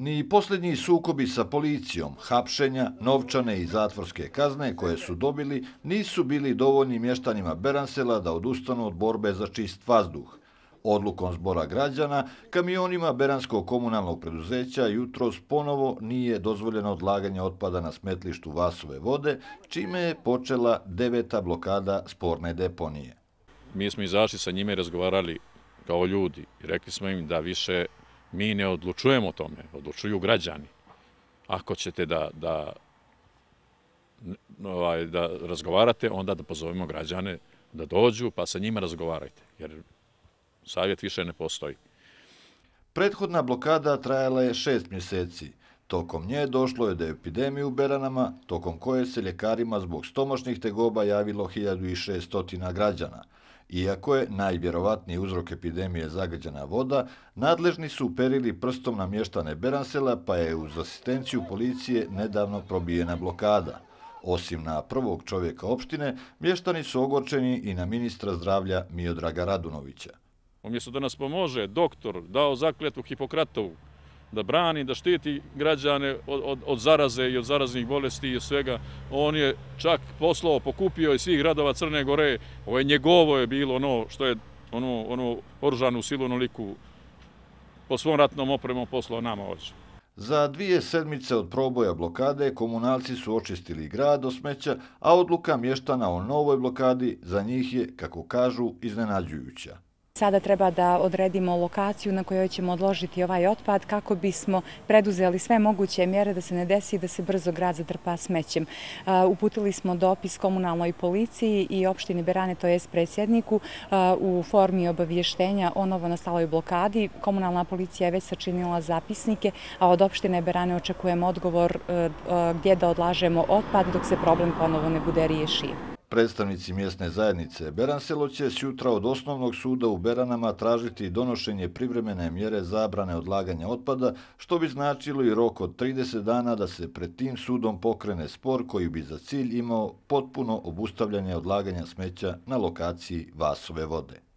Ni posljednji sukobi sa policijom, hapšenja, novčane i zatvorske kazne koje su dobili nisu bili dovoljni mještanima Beransela da odustanu od borbe za čist vazduh. Odlukom zbora građana, kamionima Beranskog komunalnog preduzeća jutro sponovo nije dozvoljeno odlaganje otpada na smetlištu Vasove vode, čime je počela deveta blokada sporne deponije. Mi smo izašli sa njime i razgovarali kao ljudi i rekli smo im da više Mi ne odlučujemo o tome, odlučuju građani. Ako ćete da, da, ovaj, da razgovarate, onda da pozovimo građane da dođu, pa sa njima razgovarajte, jer savjet više ne postoji. Prethodna blokada trajala je šest mjeseci. Tokom nje došlo je da je epidemija u Beranama, tokom koje se ljekarima zbog stomačnih tegoba javilo 1600 građana. Iako je najvjerovatniji uzrok epidemije zagađena voda, nadležni su uperili prstom na mještane Beransela, pa je uz asistenciju policije nedavno probijena blokada. Osim na prvog čovjeka opštine, mještani su ogorčeni i na ministra zdravlja Miodraga Radunovića. Umjesto da nas pomože, doktor dao zakljetu Hipokratovu, da brani, da štiti građane od, od, od zaraze i od zaraznih bolesti i svega. On je čak poslao, pokupio iz svih gradova Crne Gore, ovo je njegovo je bilo ono što je ono, ono oružanu silu na liku po svom ratnom opremom poslao nama ovdje. Za dvije sedmice od proboja blokade komunalci su očistili grad od smeća, a odluka mještana o novoj blokadi za njih je, kako kažu, iznenađujuća. Sada treba da odredimo lokaciju na kojoj ćemo odložiti ovaj otpad kako bismo preduzeli sve moguće mjere da se ne desi i da se brzo grad zatrpa smećem. Uh, uputili smo dopis komunalnoj policiji i opštini Berane, to je s predsjedniku, uh, u formi obavještenja o novo nastaloj blokadi. Komunalna policija je već sačinila zapisnike, a od opštine Berane očekujemo odgovor uh, gdje da odlažemo otpad dok se problem ponovo ne bude riješio. Predstavnici mjesne zajednice Beranselo će sutra od osnovnog suda u Beranama tražiti donošenje privremene mjere zabrane odlaganja otpada, što bi značilo i rok od 30 dana da se pred tim sudom pokrene spor koji bi za cilj imao potpuno obustavljanje odlaganja smeća na lokaciji Vasove vode.